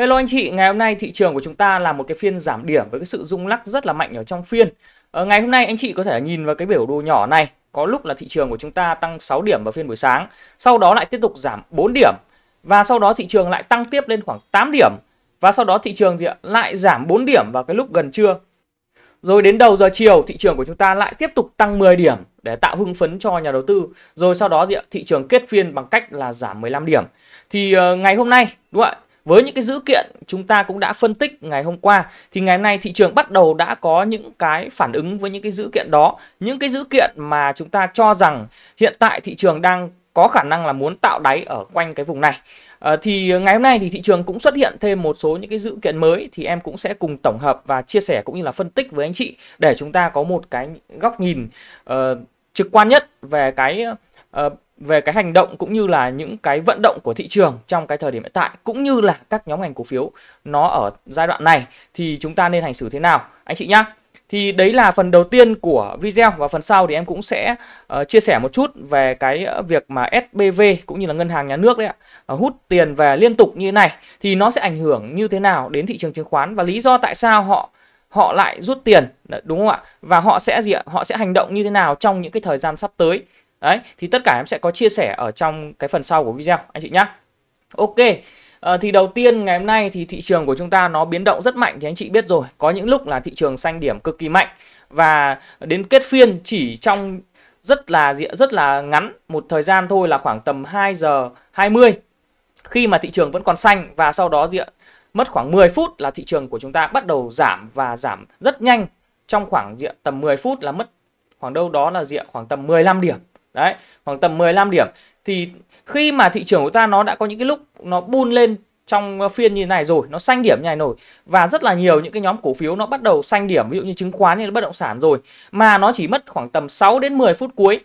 Hello anh chị, ngày hôm nay thị trường của chúng ta là một cái phiên giảm điểm với cái sự rung lắc rất là mạnh ở trong phiên. Ở ờ, ngày hôm nay anh chị có thể nhìn vào cái biểu đồ nhỏ này, có lúc là thị trường của chúng ta tăng 6 điểm vào phiên buổi sáng, sau đó lại tiếp tục giảm 4 điểm và sau đó thị trường lại tăng tiếp lên khoảng 8 điểm và sau đó thị trường gì ạ? lại giảm 4 điểm vào cái lúc gần trưa. Rồi đến đầu giờ chiều thị trường của chúng ta lại tiếp tục tăng 10 điểm để tạo hưng phấn cho nhà đầu tư. Rồi sau đó gì thị trường kết phiên bằng cách là giảm 15 điểm. Thì ờ, ngày hôm nay đúng không ạ? Với những cái dữ kiện chúng ta cũng đã phân tích ngày hôm qua thì ngày hôm nay thị trường bắt đầu đã có những cái phản ứng với những cái dữ kiện đó. Những cái dữ kiện mà chúng ta cho rằng hiện tại thị trường đang có khả năng là muốn tạo đáy ở quanh cái vùng này. À, thì ngày hôm nay thì thị trường cũng xuất hiện thêm một số những cái dữ kiện mới thì em cũng sẽ cùng tổng hợp và chia sẻ cũng như là phân tích với anh chị để chúng ta có một cái góc nhìn uh, trực quan nhất về cái uh, về cái hành động cũng như là những cái vận động của thị trường trong cái thời điểm hiện tại cũng như là các nhóm ngành cổ phiếu nó ở giai đoạn này thì chúng ta nên hành xử thế nào anh chị nhá. Thì đấy là phần đầu tiên của video và phần sau thì em cũng sẽ uh, chia sẻ một chút về cái ờ, việc mà SBV cũng như là ngân hàng nhà nước đấy ạ uh, hút tiền về liên tục như thế này thì nó sẽ ảnh hưởng như thế nào đến thị trường chứng khoán và lý do tại sao họ họ lại rút tiền đúng không ạ? Và họ sẽ gì ạ? Họ sẽ hành động như thế nào trong những cái thời gian sắp tới Đấy, thì tất cả em sẽ có chia sẻ ở trong cái phần sau của video anh chị nhá. Ok. À, thì đầu tiên ngày hôm nay thì thị trường của chúng ta nó biến động rất mạnh thì anh chị biết rồi, có những lúc là thị trường xanh điểm cực kỳ mạnh và đến kết phiên chỉ trong rất là rất là ngắn một thời gian thôi là khoảng tầm 2 giờ 20 khi mà thị trường vẫn còn xanh và sau đó diện mất khoảng 10 phút là thị trường của chúng ta bắt đầu giảm và giảm rất nhanh trong khoảng diện tầm 10 phút là mất khoảng đâu đó là diện khoảng tầm 15 điểm đấy khoảng tầm 15 điểm thì khi mà thị trường của ta nó đã có những cái lúc nó bun lên trong phiên như thế này rồi nó xanh điểm như này rồi và rất là nhiều những cái nhóm cổ phiếu nó bắt đầu xanh điểm ví dụ như chứng khoán hay bất động sản rồi mà nó chỉ mất khoảng tầm 6 đến 10 phút cuối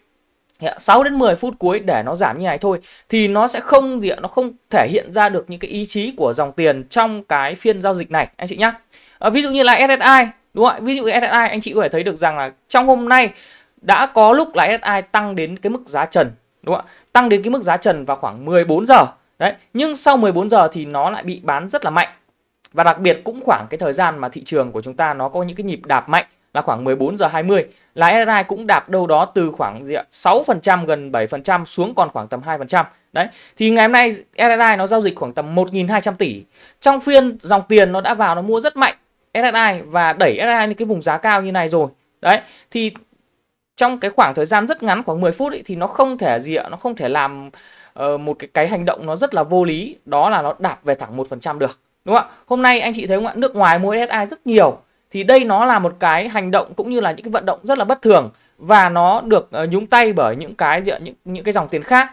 6 dạ, đến 10 phút cuối để nó giảm như này thôi thì nó sẽ không gì nó không thể hiện ra được những cái ý chí của dòng tiền trong cái phiên giao dịch này anh chị nhá ờ, ví dụ như là SSI đúng không ạ ví dụ SSI anh chị có thể thấy được rằng là trong hôm nay đã có lúc là SI tăng đến cái mức giá trần đúng không ạ? Tăng đến cái mức giá trần vào khoảng 14 giờ. Đấy, nhưng sau 14 giờ thì nó lại bị bán rất là mạnh. Và đặc biệt cũng khoảng cái thời gian mà thị trường của chúng ta nó có những cái nhịp đạp mạnh là khoảng 14 giờ 20 là SI cũng đạp đâu đó từ khoảng gì ạ? 6% gần 7% xuống còn khoảng tầm 2%. Đấy, thì ngày hôm nay SSI nó giao dịch khoảng tầm 1.200 tỷ. Trong phiên dòng tiền nó đã vào nó mua rất mạnh SSI và đẩy SSI lên cái vùng giá cao như này rồi. Đấy, thì trong cái khoảng thời gian rất ngắn khoảng 10 phút ấy, thì nó không thể gì ạ nó không thể làm uh, một cái cái hành động nó rất là vô lý đó là nó đạp về thẳng một phần trăm được đúng không ạ hôm nay anh chị thấy không ạ nước ngoài mua SI rất nhiều thì đây nó là một cái hành động cũng như là những cái vận động rất là bất thường và nó được uh, nhúng tay bởi những cái gì ạ? những những cái dòng tiền khác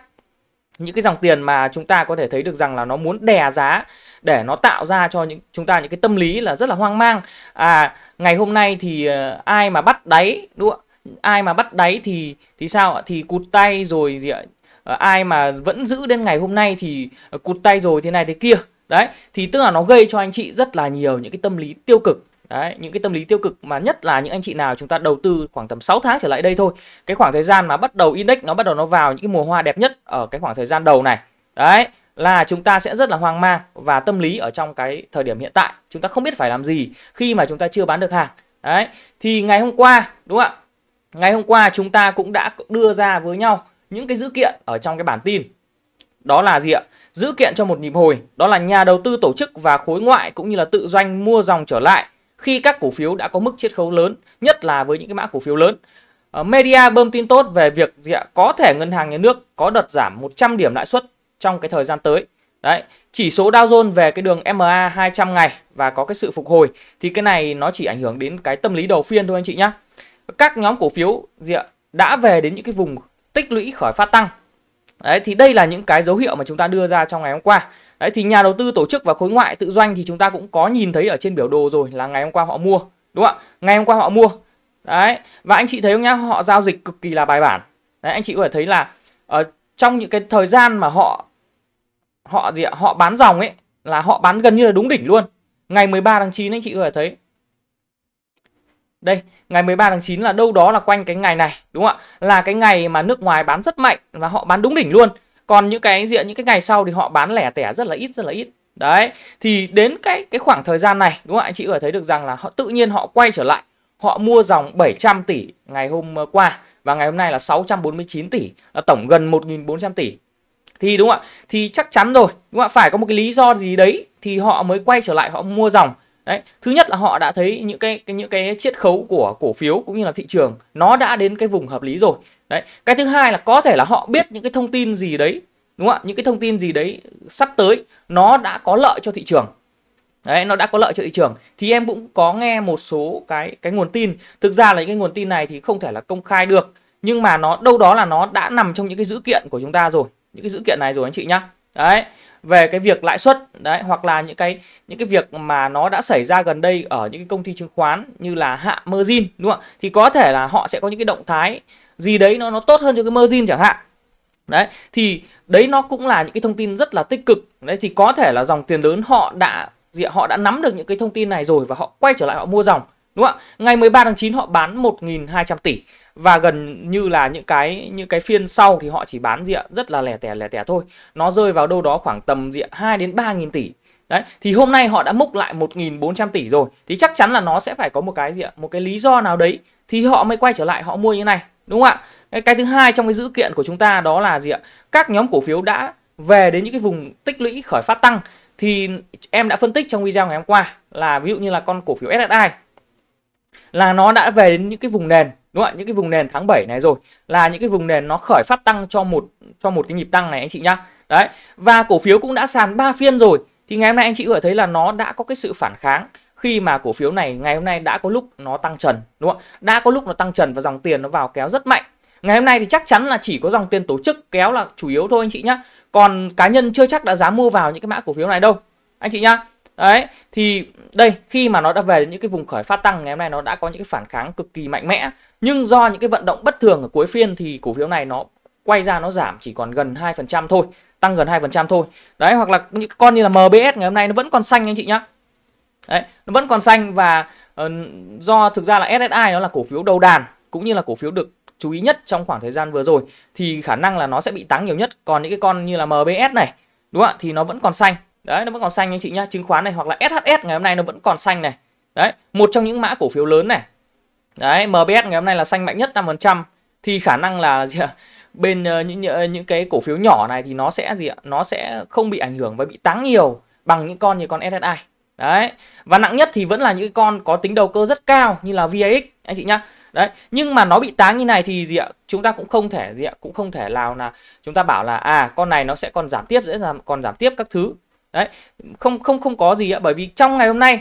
những cái dòng tiền mà chúng ta có thể thấy được rằng là nó muốn đè giá để nó tạo ra cho những chúng ta những cái tâm lý là rất là hoang mang à ngày hôm nay thì ờ, ai mà bắt đáy đúng không ạ ai mà bắt đáy thì thì sao ạ thì cụt tay rồi gì ạ ờ, ai mà vẫn giữ đến ngày hôm nay thì ờ, cụt tay rồi thế này thế kia đấy thì tức là nó gây cho anh chị rất là nhiều những cái tâm lý tiêu cực Đấy, những cái tâm lý tiêu cực mà nhất là những anh chị nào chúng ta đầu tư khoảng tầm 6 tháng trở lại đây thôi. Cái khoảng thời gian mà bắt đầu index nó bắt đầu nó vào những cái mùa hoa đẹp nhất ở cái khoảng thời gian đầu này. Đấy, là chúng ta sẽ rất là hoang mang và tâm lý ở trong cái thời điểm hiện tại. Chúng ta không biết phải làm gì khi mà chúng ta chưa bán được hàng. Đấy, thì ngày hôm qua đúng không ạ? Ngày hôm qua chúng ta cũng đã đưa ra với nhau những cái dữ kiện ở trong cái bản tin. Đó là gì ạ? Dữ kiện cho một nhịp hồi, đó là nhà đầu tư tổ chức và khối ngoại cũng như là tự doanh mua dòng trở lại khi các cổ phiếu đã có mức chiết khấu lớn, nhất là với những cái mã cổ phiếu lớn. Ờ, media bơm tin tốt về việc gì ạ? có thể ngân hàng nhà nước có đợt giảm 100 điểm lãi suất trong cái thời gian tới. Đấy, chỉ số Dow Jones về cái đường MA 200 ngày và có cái sự phục hồi thì cái này nó chỉ ảnh hưởng đến cái tâm lý đầu phiên thôi anh chị nhé các nhóm cổ phiếu gì ạ đã về đến những cái vùng tích lũy khỏi phát tăng đấy thì đây là những cái dấu hiệu mà chúng ta đưa ra trong ngày hôm qua đấy thì nhà đầu tư tổ chức và khối ngoại tự doanh thì chúng ta cũng có nhìn thấy ở trên biểu đồ rồi là ngày hôm qua họ mua đúng không ạ ngày hôm qua họ mua đấy và anh chị thấy không nhá họ giao dịch cực kỳ là bài bản đấy anh chị có thể thấy là ở ờ, trong những cái thời gian mà họ họ gì ạ họ bán dòng ấy là họ bán gần như là đúng đỉnh luôn ngày 13 tháng 9 anh chị có thể thấy đây ngày 13 tháng 9 là đâu đó là quanh cái ngày này đúng không ạ là cái ngày mà nước ngoài bán rất mạnh và họ bán đúng đỉnh luôn còn những cái diện những cái ngày sau thì họ bán lẻ tẻ rất là ít rất là ít đấy thì đến cái cái khoảng thời gian này đúng không anh chị có thấy được rằng là họ tự nhiên họ quay trở lại họ mua dòng 700 tỷ ngày hôm ờ, qua và ngày hôm nay là 649 tỷ là tổng gần 1.400 tỷ thì đúng không ạ thì chắc chắn rồi đúng không ạ phải có một cái lý do gì đấy thì họ mới quay trở lại họ mua dòng đấy thứ nhất là họ đã thấy những cái, cái những cái chiết khấu của cổ phiếu cũng như là thị trường nó đã đến cái vùng hợp lý rồi đấy cái thứ hai là có thể là họ biết những cái thông tin gì đấy đúng không ạ những cái thông tin gì đấy sắp tới nó đã có lợi cho thị trường đấy nó đã có lợi cho thị trường thì em cũng có nghe một số cái cái nguồn tin thực ra là những cái nguồn tin này thì không thể là công khai được nhưng mà nó đâu đó là nó đã nằm trong những cái dữ kiện của chúng ta rồi những cái dữ kiện này rồi anh chị nhá đấy về cái việc lãi suất đấy hoặc là những cái những cái việc mà nó đã xảy ra gần đây ở những cái công ty chứng khoán như là hạ margin đúng không ạ thì có thể là họ sẽ có những cái động thái gì đấy nó nó tốt hơn cho cái margin chẳng hạn đấy thì đấy nó cũng là những cái thông tin rất là tích cực đấy thì có thể là dòng tiền lớn họ đã họ đã nắm được những cái thông tin này rồi và họ quay trở lại họ mua dòng đúng không ạ ngày 13 tháng 9 họ bán 1.200 tỷ và gần như là những cái những cái phiên sau thì họ chỉ bán diện rất là lẻ tẻ lẻ tẻ thôi nó rơi vào đâu đó khoảng tầm diện 2 đến 3 nghìn tỷ đấy thì hôm nay họ đã múc lại 1.400 tỷ rồi thì chắc chắn là nó sẽ phải có một cái gì ạ một cái lý do nào đấy thì họ mới quay trở lại họ mua như này đúng không ạ cái, cái thứ hai trong cái dữ kiện của chúng ta đó là gì ạ các nhóm cổ phiếu đã về đến những cái vùng tích lũy khởi phát tăng thì em đã phân tích trong video ngày hôm qua là ví dụ như là con cổ phiếu SSI là nó đã về đến những cái vùng nền đúng không ạ những cái vùng nền tháng 7 này rồi là những cái vùng nền nó khởi phát tăng cho một cho một cái nhịp tăng này anh chị nhá đấy và cổ phiếu cũng đã sàn 3 phiên rồi thì ngày hôm nay anh chị có thấy là nó đã có cái sự phản kháng khi mà cổ phiếu này ngày hôm nay đã có lúc nó tăng trần đúng không đã có lúc nó tăng trần và dòng tiền nó vào kéo rất mạnh ngày hôm nay thì chắc chắn là chỉ có dòng tiền tổ chức kéo là chủ yếu thôi anh chị nhá còn cá nhân chưa chắc đã dám mua vào những cái mã cổ phiếu này đâu anh chị nhá đấy thì đây khi mà nó đã về đến những cái vùng khởi phát tăng ngày hôm nay nó đã có những cái phản kháng cực kỳ mạnh mẽ nhưng do những cái vận động bất thường ở cuối phiên thì cổ phiếu này nó quay ra nó giảm chỉ còn gần 2% thôi tăng gần 2% thôi đấy hoặc là những con như là MBS ngày hôm nay nó vẫn còn xanh anh chị nhá đấy nó vẫn còn xanh và uh, do thực ra là SSI nó là cổ phiếu đầu đàn cũng như là cổ phiếu được chú ý nhất trong khoảng thời gian vừa rồi thì khả năng là nó sẽ bị tăng nhiều nhất còn những cái con như là MBS này đúng không ạ thì nó vẫn còn xanh đấy nó vẫn còn xanh anh chị nhá chứng khoán này hoặc là SHS ngày hôm nay nó vẫn còn xanh này đấy một trong những mã cổ phiếu lớn này Đấy, MBS ngày hôm nay là xanh mạnh nhất 5% thì khả năng là gì ạ? Bên uh, những những cái cổ phiếu nhỏ này thì nó sẽ gì ạ? Nó sẽ không bị ảnh hưởng và bị táng nhiều bằng những con như con SSI. Đấy. Và nặng nhất thì vẫn là những con có tính đầu cơ rất cao như là VAX anh chị nhá. Đấy, nhưng mà nó bị táng như này thì gì ạ? Chúng ta cũng không thể gì ạ? Cũng không thể nào là chúng ta bảo là à con này nó sẽ còn giảm tiếp dễ dàng còn giảm tiếp các thứ. Đấy, không không không có gì ạ bởi vì trong ngày hôm nay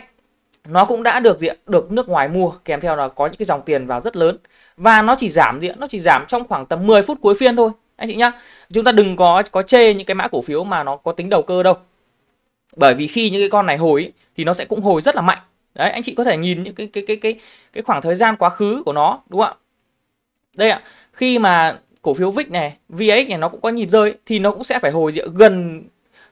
nó cũng đã được diện được nước ngoài mua kèm theo là có những cái dòng tiền vào rất lớn và nó chỉ giảm diện nó chỉ giảm trong khoảng tầm 10 phút cuối phiên thôi anh chị nhá chúng ta đừng có có chê những cái mã cổ phiếu mà nó có tính đầu cơ đâu bởi vì khi những cái con này hồi thì nó sẽ cũng hồi rất là mạnh đấy anh chị có thể nhìn những cái cái cái cái cái khoảng thời gian quá khứ của nó đúng không ạ đây ạ khi mà cổ phiếu VIX này VX này nó cũng có nhịp rơi thì nó cũng sẽ phải hồi diện gần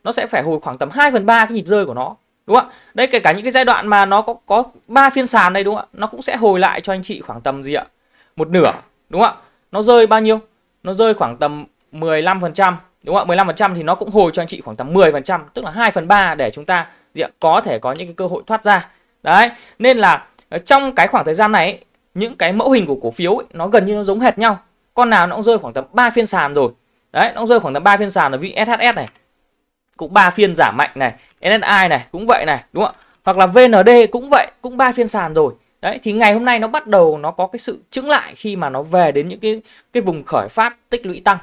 nó sẽ phải hồi khoảng tầm 2 phần ba cái nhịp rơi của nó đúng không ạ đấy kể cả những cái giai đoạn mà nó có có ba phiên sàn đây đúng không ạ nó cũng sẽ hồi lại cho anh chị khoảng tầm gì ạ một nửa đúng không ạ nó rơi bao nhiêu nó rơi khoảng tầm 15 phần trăm đúng không ạ 15 phần trăm thì nó cũng hồi cho anh chị khoảng tầm 10 phần trăm tức là 2 phần 3 để chúng ta gì ạ? có thể có những cái cơ hội thoát ra đấy nên là ờ, trong cái khoảng thời gian này những cái mẫu hình của cổ phiếu ấy, nó gần như nó giống hệt nhau con nào nó cũng rơi khoảng tầm 3 phiên sàn rồi đấy nó cũng rơi khoảng tầm 3 phiên sàn là vị SHS này cũng ba phiên giảm mạnh này NSI này cũng vậy này đúng không ạ hoặc là VND cũng vậy cũng ba phiên sàn rồi đấy thì ngày hôm nay nó bắt đầu nó có cái sự chứng lại khi mà nó về đến những cái cái vùng khởi phát tích lũy tăng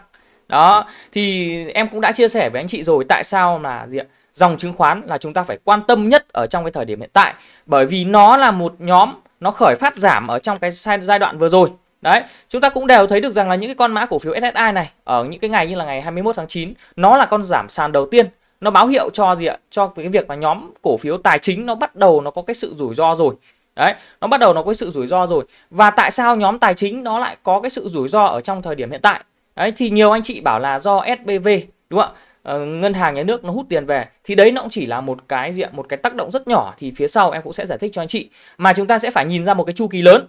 đó thì em cũng đã chia sẻ với anh chị rồi tại sao là gì ạ dòng chứng khoán là chúng ta phải quan tâm nhất ở trong cái thời điểm hiện tại bởi vì nó là một nhóm nó khởi phát giảm ở trong cái giai đoạn vừa rồi Đấy, chúng ta cũng đều thấy được rằng là những cái con mã cổ phiếu SSI này ở những cái ngày như là ngày 21 tháng 9 nó là con giảm sàn đầu tiên nó báo hiệu cho gì ạ cho cái việc mà nhóm cổ phiếu tài chính nó bắt đầu nó có cái sự rủi ro rồi đấy nó bắt đầu nó có sự rủi ro rồi và tại sao nhóm tài chính nó lại có cái sự rủi ro ở trong thời điểm hiện tại đấy thì nhiều anh chị bảo là do SBV đúng không ạ Ờ, ngân hàng nhà nước nó hút tiền về thì đấy nó cũng chỉ là một cái diện một cái tác động rất nhỏ thì phía sau em cũng sẽ giải thích cho anh chị mà chúng ta sẽ phải nhìn ra một cái chu kỳ lớn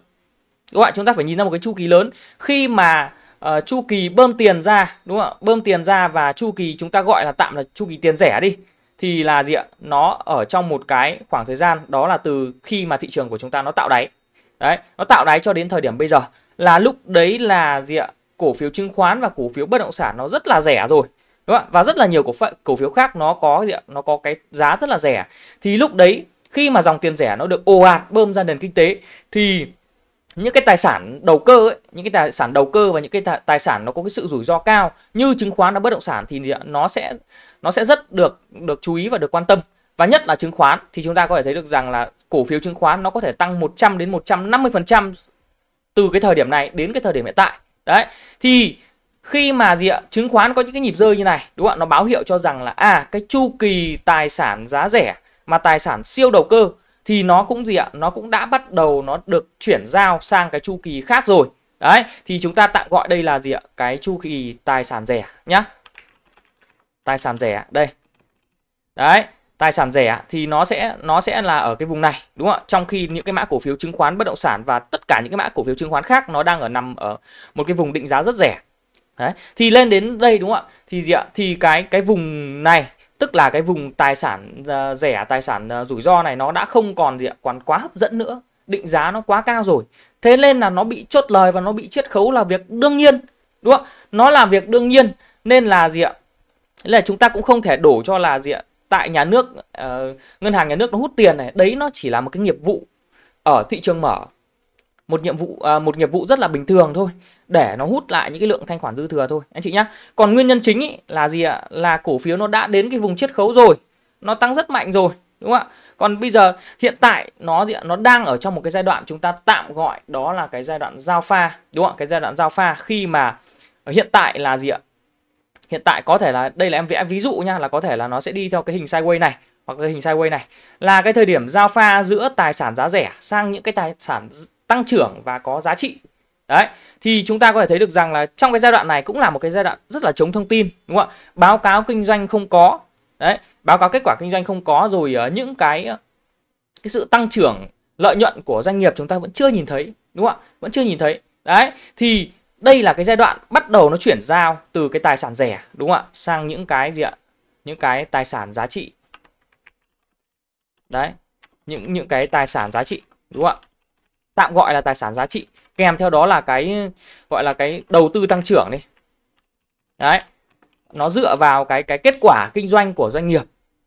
đúng không ạ chúng ta phải nhìn ra một cái chu kỳ lớn khi mà uh, chu kỳ bơm tiền ra đúng không ạ bơm tiền ra và chu kỳ chúng ta gọi là tạm là chu kỳ tiền rẻ đi thì là gì ạ nó ở trong một cái khoảng thời gian đó là từ khi mà thị trường của chúng ta nó tạo đáy đấy nó tạo đáy cho đến thời điểm bây giờ là lúc đấy là gì ạ cổ phiếu chứng khoán và cổ phiếu bất động sản nó rất là rẻ rồi đúng không? ạ và rất là nhiều cổ phận cổ phiếu khác nó có gì ạ? nó có cái giá rất là rẻ thì lúc đấy khi mà dòng tiền rẻ nó được ồ ạt bơm ra nền kinh tế thì những cái tài sản đầu cơ ấy, những cái tài sản đầu cơ và những cái tài, sản nó có cái sự rủi ro cao như chứng khoán và bất động sản thì nó sẽ nó sẽ rất được được chú ý và được quan tâm và nhất là chứng khoán thì chúng ta có thể thấy được rằng là cổ phiếu chứng khoán nó có thể tăng 100 đến 150% từ cái thời điểm này đến cái thời điểm hiện tại. Đấy. Thì khi mà gì ạ, chứng khoán có những cái nhịp rơi như này, đúng không ạ? Nó báo hiệu cho rằng là à cái chu kỳ tài sản giá rẻ mà tài sản siêu đầu cơ thì nó cũng gì ạ nó cũng đã bắt đầu nó được chuyển giao sang cái chu kỳ khác rồi đấy thì chúng ta tạm gọi đây là gì ạ cái chu kỳ tài sản rẻ nhá tài sản rẻ đây đấy tài sản rẻ thì nó sẽ nó sẽ là ở cái vùng này đúng không ạ trong khi những cái mã cổ phiếu chứng khoán bất động sản và tất cả những cái mã cổ phiếu chứng khoán khác nó đang ở nằm ở một cái vùng định giá rất rẻ đấy thì lên đến đây đúng không ạ thì gì ạ thì cái cái vùng này tức là cái vùng tài sản ờ, rẻ tài sản ờ, rủi ro này nó đã không còn gì ạ còn quá hấp dẫn nữa định giá nó quá cao rồi thế nên là nó bị chốt lời và nó bị chiết khấu là việc đương nhiên đúng không nó là việc đương nhiên nên là gì ạ là chúng ta cũng không thể đổ cho là gì ạ tại nhà nước uh, ngân hàng nhà nước nó hút tiền này đấy nó chỉ là một cái nghiệp vụ ở thị trường mở một nhiệm vụ à, một nghiệp vụ rất là bình thường thôi để nó hút lại những cái lượng thanh khoản dư thừa thôi anh chị nhá còn nguyên nhân chính ý là gì ạ là cổ phiếu nó đã đến cái vùng chiết khấu rồi nó tăng rất mạnh rồi đúng không ạ còn bây giờ hiện tại nó gì ạ nó đang ở trong một cái giai đoạn chúng ta tạm gọi đó là cái giai đoạn giao pha đúng không ạ cái giai đoạn giao pha khi mà hiện tại là gì ạ hiện tại có thể là đây là em vẽ ví dụ nhá là có thể là nó sẽ đi theo cái hình sideways này hoặc cái hình sideways này là cái thời điểm giao pha giữa tài sản giá rẻ sang những cái tài sản tăng trưởng và có giá trị đấy thì chúng ta có thể thấy được rằng là trong cái giai đoạn này cũng là một cái giai đoạn rất là chống thông tin đúng không ạ báo cáo kinh doanh không có đấy báo cáo kết quả kinh doanh không có rồi uh, những cái ờ, cái sự tăng trưởng lợi nhuận của doanh nghiệp chúng ta vẫn chưa nhìn thấy đúng không ạ vẫn chưa nhìn thấy đấy thì đây là cái giai đoạn bắt đầu nó chuyển giao từ cái tài sản rẻ đúng không ạ sang những cái gì ạ những cái tài sản giá trị đấy những những cái tài sản giá trị đúng không ạ tạm gọi là tài sản giá trị kèm theo đó là cái gọi là cái đầu tư tăng trưởng đi đấy nó dựa vào cái cái kết quả kinh doanh của doanh nghiệp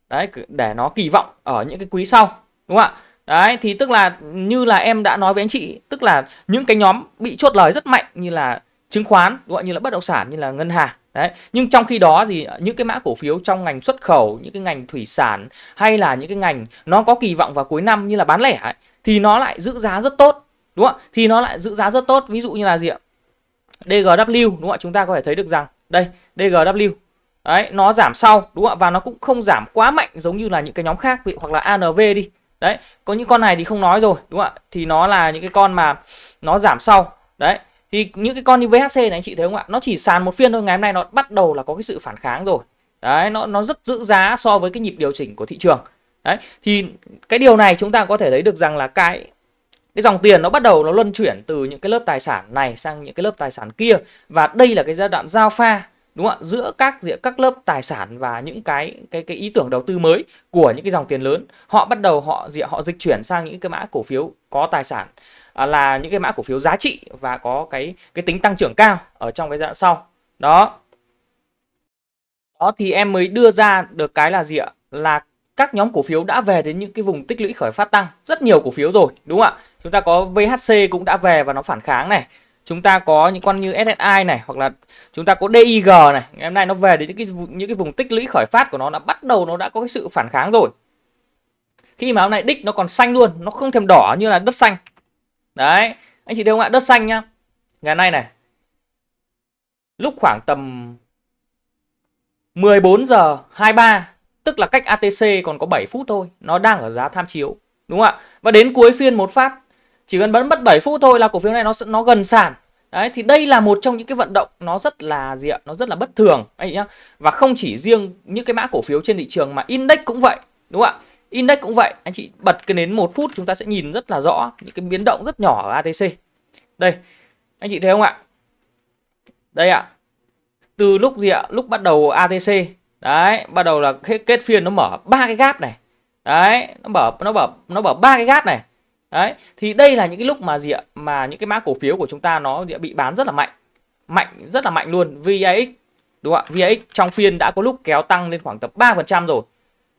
đấy để nó kỳ vọng ở những cái quý sau đúng không ạ đấy thì tức là như là em đã nói với anh chị tức là những cái nhóm bị chốt lời rất mạnh như là chứng khoán gọi như là bất động sản như là ngân hàng đấy nhưng trong khi đó thì những cái mã cổ phiếu trong ngành xuất khẩu những cái ngành thủy sản hay là những cái ngành nó có kỳ vọng vào cuối năm như là bán lẻ ấy, thì nó lại giữ giá rất tốt đúng không ạ thì nó lại giữ giá rất tốt ví dụ như là gì ạ DGW đúng không ạ chúng ta có thể thấy được rằng đây DGW đấy nó giảm sau đúng không ạ và nó cũng không giảm quá mạnh giống như là những cái nhóm khác ví hoặc là ANV đi đấy có những con này thì không nói rồi đúng không ạ thì nó là những cái con mà nó giảm sau đấy thì những cái con như VHC này anh chị thấy không ạ nó chỉ sàn một phiên thôi ngày hôm nay nó bắt đầu là có cái sự phản kháng rồi đấy nó nó rất giữ giá so với cái nhịp điều chỉnh của thị trường đấy thì cái điều này chúng ta có thể thấy được rằng là cái cái dòng tiền nó bắt đầu nó luân chuyển từ những cái lớp tài sản này sang những cái lớp tài sản kia và đây là cái giai đoạn giao pha đúng không ạ giữa các giữa các lớp tài sản và những cái cái cái ý tưởng đầu tư mới của những cái dòng tiền lớn họ bắt đầu họ gì họ dịch chuyển sang những cái mã cổ phiếu có tài sản à, là những cái mã cổ phiếu giá trị và có cái cái tính tăng trưởng cao ở trong cái giai đoạn sau đó đó thì em mới đưa ra được cái là gì ạ là các nhóm cổ phiếu đã về đến những cái vùng tích lũy khởi phát tăng rất nhiều cổ phiếu rồi đúng không ạ chúng ta có VHC cũng đã về và nó phản kháng này chúng ta có những con như SSI này hoặc là chúng ta có DIG này ngày hôm nay nó về đến những cái những cái vùng tích lũy khởi phát của nó đã bắt đầu nó đã có cái sự phản kháng rồi khi mà hôm nay đích nó còn xanh luôn nó không thèm đỏ như là đất xanh đấy anh chị thấy không ạ đất xanh nhá ngày nay này lúc khoảng tầm 14 giờ 23 tức là cách ATC còn có 7 phút thôi, nó đang ở giá tham chiếu, đúng không ạ? Và đến cuối phiên một phát, chỉ cần bắn mất 7 phút thôi là cổ phiếu này nó nó gần sàn. Đấy thì đây là một trong những cái vận động nó rất là gì ạ? Nó rất là bất thường anh nhá. Và không chỉ riêng những cái mã cổ phiếu trên thị trường mà index cũng vậy, đúng không ạ? Index cũng vậy, anh chị bật cái nến một phút chúng ta sẽ nhìn rất là rõ những cái biến động rất nhỏ ở ATC. Đây, anh chị thấy không ạ? Đây ạ. từ lúc gì ạ? Lúc bắt đầu ATC đấy bắt đầu là kết, kết phiên nó mở ba cái gap này đấy nó mở nó mở nó mở ba cái gap này đấy thì đây là những cái lúc mà gì ạ mà những cái mã cổ phiếu của chúng ta nó bị bán rất là mạnh mạnh rất là mạnh luôn VIX đúng không ạ VIX trong phiên đã có lúc kéo tăng lên khoảng tầm 3% rồi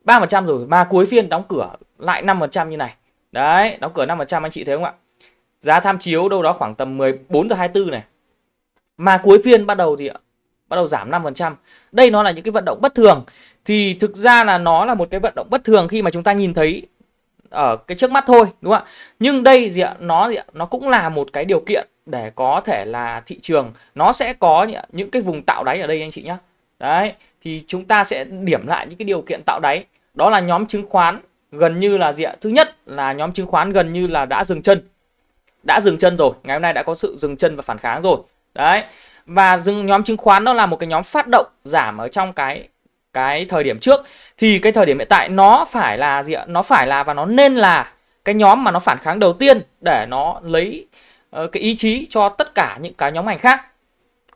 3% rồi mà cuối phiên đóng cửa lại 5% như này đấy đóng cửa 5% anh chị thấy không ạ giá tham chiếu đâu đó khoảng tầm 14 giờ 24 này mà cuối phiên bắt đầu thì bắt đầu giảm 5%. Đây nó là những cái vận động bất thường. Thì thực ra là nó là một cái vận động bất thường khi mà chúng ta nhìn thấy ở cái trước mắt thôi, đúng không ạ? Nhưng đây gì ạ? Nó gì ạ? nó cũng là một cái điều kiện để có thể là thị trường nó sẽ có những cái vùng tạo đáy ở đây anh chị nhé. Đấy, thì chúng ta sẽ điểm lại những cái điều kiện tạo đáy. Đó là nhóm chứng khoán gần như là gì ạ? Thứ nhất là nhóm chứng khoán gần như là đã dừng chân. Đã dừng chân rồi, ngày hôm nay đã có sự dừng chân và phản kháng rồi. Đấy và dừng nhóm chứng khoán nó là một cái nhóm phát động giảm ở trong cái cái thời điểm trước thì cái thời điểm hiện tại nó phải là gì ạ nó phải là và nó nên là cái nhóm mà nó phản kháng đầu tiên để nó lấy uh, cái ý chí cho tất cả những cái nhóm ngành khác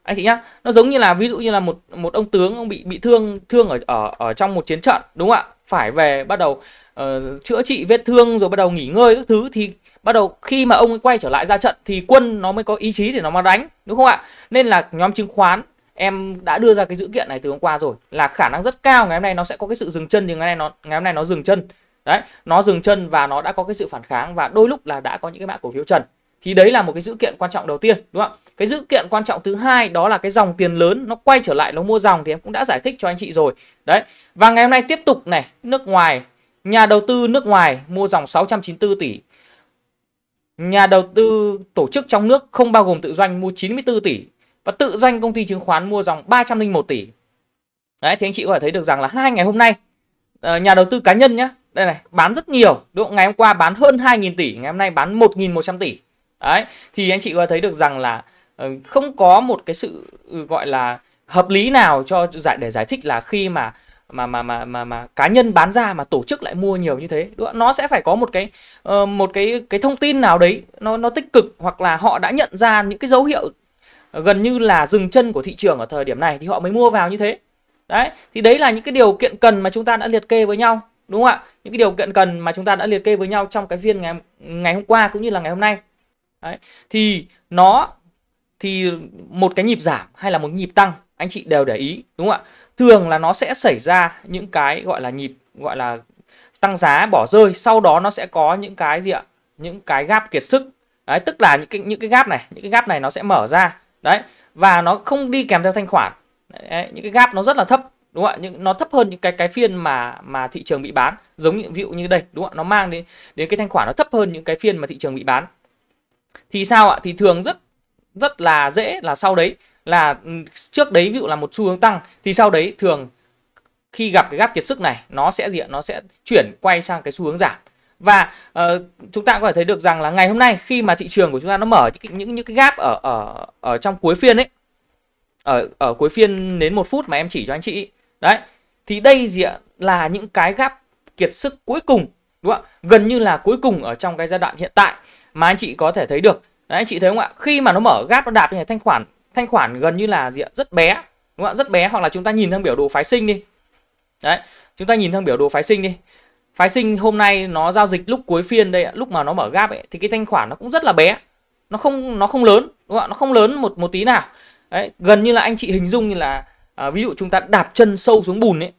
anh chị nhá nó giống như là ví dụ như là một một ông tướng ông bị bị thương thương ở ở ở trong một chiến trận đúng không ạ phải về bắt đầu uh, chữa trị vết thương rồi bắt đầu nghỉ ngơi các thứ thì bắt đầu khi mà ông ấy quay trở lại ra trận thì quân nó mới có ý chí để nó mà đánh đúng không ạ nên là nhóm chứng khoán em đã đưa ra cái dữ kiện này từ hôm qua rồi là khả năng rất cao ngày hôm nay nó sẽ có cái sự dừng chân thì ngày hôm nay nó ngày hôm nay nó dừng chân đấy nó dừng chân và nó đã có cái sự phản kháng và đôi lúc là đã có những cái mã cổ phiếu trần thì đấy là một cái dữ kiện quan trọng đầu tiên đúng không ạ cái dữ kiện quan trọng thứ hai đó là cái dòng tiền lớn nó quay trở lại nó mua dòng thì em cũng đã giải thích cho anh chị rồi đấy và ngày hôm nay tiếp tục này nước ngoài nhà đầu tư nước ngoài mua dòng 694 tỷ Nhà đầu tư tổ chức trong nước không bao gồm tự doanh mua 94 tỷ và tự doanh công ty chứng khoán mua dòng 301 tỷ. Đấy thì anh chị có thể thấy được rằng là hai ngày hôm nay ờ, nhà đầu tư cá nhân nhá, đây này, bán rất nhiều, đúng Ngày hôm qua bán hơn 2.000 tỷ, ngày hôm nay bán 1.100 tỷ. Đấy, thì anh chị có thể thấy được rằng là ờ, không có một cái sự ừ, gọi là hợp lý nào cho giải để giải thích là khi mà mà mà mà mà mà cá nhân bán ra mà tổ chức lại mua nhiều như thế đúng không? nó sẽ phải có một cái uh, một cái cái thông tin nào đấy nó nó tích cực hoặc là họ đã nhận ra những cái dấu hiệu gần như là dừng chân của thị trường ở thời điểm này thì họ mới mua vào như thế đấy thì đấy là những cái điều kiện cần mà chúng ta đã liệt kê với nhau đúng không ạ những cái điều kiện cần mà chúng ta đã liệt kê với nhau trong cái phiên ngày ngày hôm qua cũng như là ngày hôm nay đấy thì nó thì một cái nhịp giảm hay là một nhịp tăng anh chị đều để ý đúng không ạ thường là nó sẽ xảy ra những cái gọi là nhịp gọi là tăng giá bỏ rơi sau đó nó sẽ có những cái gì ạ những cái gap kiệt sức đấy tức là những cái những cái gap này những cái gap này nó sẽ mở ra đấy và nó không đi kèm theo thanh khoản đấy, những cái gap nó rất là thấp đúng không ạ những nó thấp hơn những cái cái phiên mà mà thị trường bị bán giống như ví dụ như đây đúng không ạ nó mang đến đến cái thanh khoản nó thấp hơn những cái phiên mà thị trường bị bán thì sao ạ thì thường rất rất là dễ là sau đấy là ừ, trước đấy ví dụ là một xu hướng tăng thì sau đấy thường khi gặp cái gap kiệt sức này nó sẽ diện nó sẽ chuyển quay sang cái xu hướng giảm và uh, chúng ta có thể thấy được rằng là ngày hôm nay khi mà thị trường của chúng ta nó mở những những những cái gap ở ở ở trong cuối phiên ấy ở ở cuối phiên đến một phút mà em chỉ cho anh chị đấy thì đây diện là những cái gap kiệt sức cuối cùng đúng không ạ gần như là cuối cùng ở trong cái giai đoạn hiện tại mà anh chị có thể thấy được đấy anh chị thấy không ạ khi mà nó mở gap nó đạp như này thanh khoản thanh khoản gần như là gì ạ rất bé đúng không ạ rất bé hoặc là chúng ta nhìn sang biểu đồ phái sinh đi đấy chúng ta nhìn sang biểu đồ phái sinh đi phái sinh hôm nay nó giao dịch lúc cuối phiên đây ạ lúc mà nó mở gap ấy thì cái thanh khoản nó cũng rất là bé nó không nó không lớn đúng không ạ nó không lớn một một tí nào đấy gần như là anh chị hình dung như là à, ví dụ chúng ta đạp chân sâu xuống bùn ấy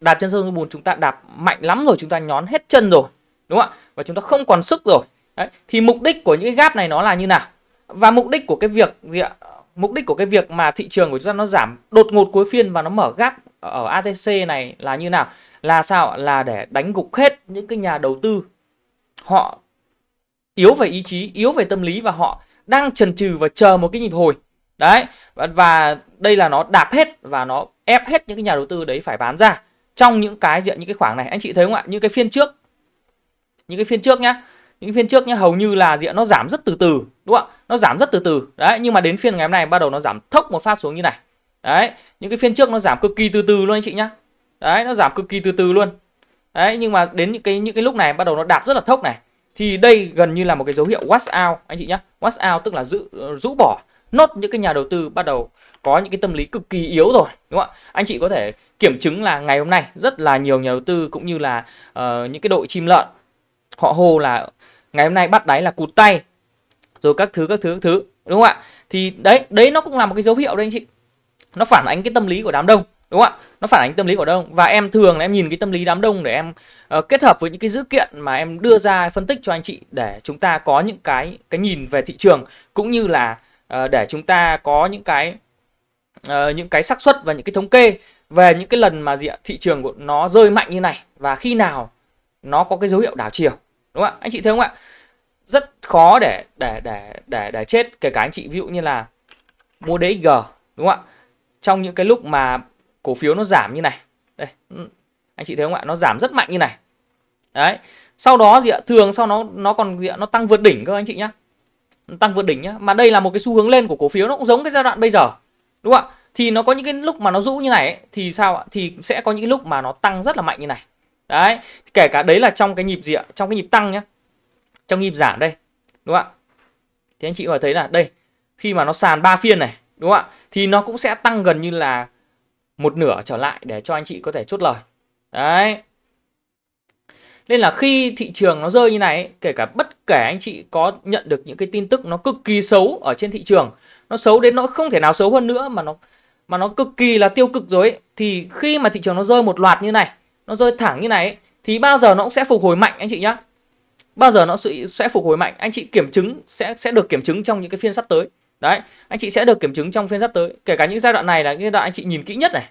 đạp chân sâu xuống bùn chúng ta đạp mạnh lắm rồi chúng ta nhón hết chân rồi đúng không ạ và chúng ta không còn sức rồi đấy thì mục đích của những cái gap này nó là như nào và mục đích của cái việc gì ạ mục đích của cái việc mà thị trường của chúng ta nó giảm đột ngột cuối phiên và nó mở gác ở ATC này là như nào? Là sao? Là để đánh gục hết những cái nhà đầu tư họ yếu về ý chí, yếu về tâm lý và họ đang trần trừ và chờ một cái nhịp hồi. Đấy, và đây là nó đạp hết và nó ép hết những cái nhà đầu tư đấy phải bán ra trong những cái diện những cái khoảng này. Anh chị thấy không ạ? Những cái phiên trước những cái phiên trước nhá, những cái phiên trước nhá hầu như là diện nó giảm rất từ từ đúng không nó giảm rất từ từ đấy nhưng mà đến phiên ngày hôm nay bắt đầu nó giảm thốc một phát xuống như này đấy những cái phiên trước nó giảm cực kỳ từ từ luôn anh chị nhá đấy nó giảm cực kỳ từ từ luôn đấy nhưng mà đến những cái những cái lúc này bắt đầu nó đạp rất là thốc này thì đây gần như là một cái dấu hiệu wash out anh chị nhá wash out tức là giữ rũ bỏ nốt những cái nhà đầu tư bắt đầu có những cái tâm lý cực kỳ yếu rồi đúng không ạ anh chị có thể kiểm chứng là ngày hôm nay rất là nhiều nhà đầu tư cũng như là uh, những cái đội chim lợn họ hô là ngày hôm nay bắt đáy là cụt tay rồi các thứ các thứ các thứ đúng không ạ thì đấy đấy nó cũng là một cái dấu hiệu đấy anh chị nó phản ánh cái tâm lý của đám đông đúng không ạ nó phản ánh tâm lý của đông và em thường là em nhìn cái tâm lý đám đông để em uh, kết hợp với những cái dữ kiện mà em đưa ra phân tích cho anh chị để chúng ta có những cái cái nhìn về thị trường cũng như là uh, để chúng ta có những cái uh, những cái xác suất và những cái thống kê về những cái lần mà gì ạ thị trường của nó rơi mạnh như này và khi nào nó có cái dấu hiệu đảo chiều đúng không ạ anh chị thấy không ạ rất khó để để để để để chết kể cả anh chị ví dụ như là mua DXG đúng không ạ? Trong những cái lúc mà cổ phiếu nó giảm như này. Đây, ừ, anh chị thấy không ạ? Nó giảm rất mạnh như này. Đấy. Sau đó gì ạ? Thường sau nó nó còn gì ạ? Nó tăng vượt đỉnh cơ anh chị nhá. Nó tăng vượt đỉnh nhá. Mà đây là một cái xu hướng lên của cổ phiếu nó cũng giống cái giai đoạn bây giờ. Đúng không ạ? Thì nó có những cái lúc mà nó rũ như này ấy, thì sao ạ? Thì sẽ có những cái lúc mà nó tăng rất là mạnh như này. Đấy, kể cả đấy là trong cái nhịp gì ạ? Trong cái nhịp tăng nhá trong nhịp giảm đây đúng không ạ thì anh chị có thấy là đây khi mà nó sàn 3 phiên này đúng không ạ thì nó cũng sẽ tăng gần như là một nửa trở lại để cho anh chị có thể chốt lời đấy nên là khi thị trường nó rơi như này kể cả bất kể anh chị có nhận được những cái tin tức nó cực kỳ xấu ở trên thị trường nó xấu đến nỗi không thể nào xấu hơn nữa mà nó mà nó cực kỳ là tiêu cực rồi ấy, thì khi mà thị trường nó rơi một loạt như này nó rơi thẳng như này ấy, thì bao giờ nó cũng sẽ phục hồi mạnh anh chị nhá bao giờ nó sẽ phục hồi mạnh anh chị kiểm chứng sẽ sẽ được kiểm chứng trong những cái phiên sắp tới đấy anh chị sẽ được kiểm chứng trong phiên sắp tới kể cả những giai đoạn này là giai đoạn anh chị nhìn kỹ nhất này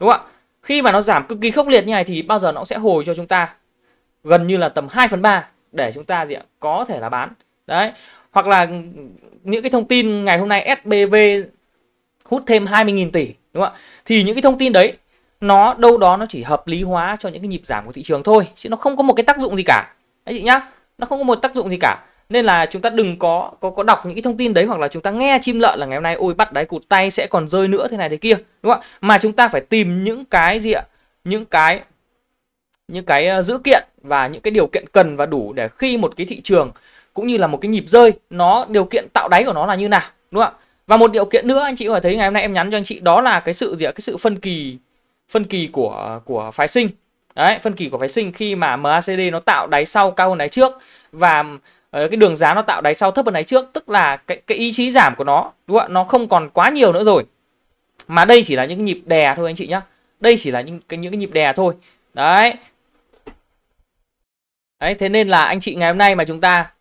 đúng không ạ khi mà nó giảm cực kỳ khốc liệt như này thì bao giờ nó sẽ hồi cho chúng ta gần như là tầm 2 phần 3 để chúng ta gì ạ có thể là bán đấy hoặc là những cái thông tin ngày hôm nay SBV hút thêm 20.000 tỷ đúng không ạ thì những cái thông tin đấy nó đâu đó nó chỉ hợp lý hóa cho những cái nhịp giảm của thị trường thôi chứ nó không có một cái tác dụng gì cả anh chị nhá nó không có một tác dụng gì cả nên là chúng ta đừng có có có đọc những cái thông tin đấy hoặc là chúng ta nghe chim lợn là ngày hôm nay ôi bắt đáy cụt tay sẽ còn rơi nữa thế này thế kia đúng không ạ mà chúng ta phải tìm những cái gì ạ những cái những cái ờ, dữ kiện và những cái điều kiện cần và đủ để khi một cái thị trường cũng như là một cái nhịp rơi nó điều kiện tạo đáy của nó là như nào đúng không ạ và một điều kiện nữa anh chị có thấy ngày hôm nay em nhắn cho anh chị đó là cái sự gì ạ cái sự phân kỳ phân kỳ của của phái sinh Đấy, phân kỳ của phái sinh khi mà MACD nó tạo đáy sau cao hơn đáy trước và ờ, cái đường giá nó tạo đáy sau thấp hơn đáy trước tức là cái cái ý chí giảm của nó đúng không nó không còn quá nhiều nữa rồi mà đây chỉ là những nhịp đè thôi anh chị nhá đây chỉ là những cái những cái nhịp đè thôi đấy đấy thế nên là anh chị ngày hôm nay mà chúng ta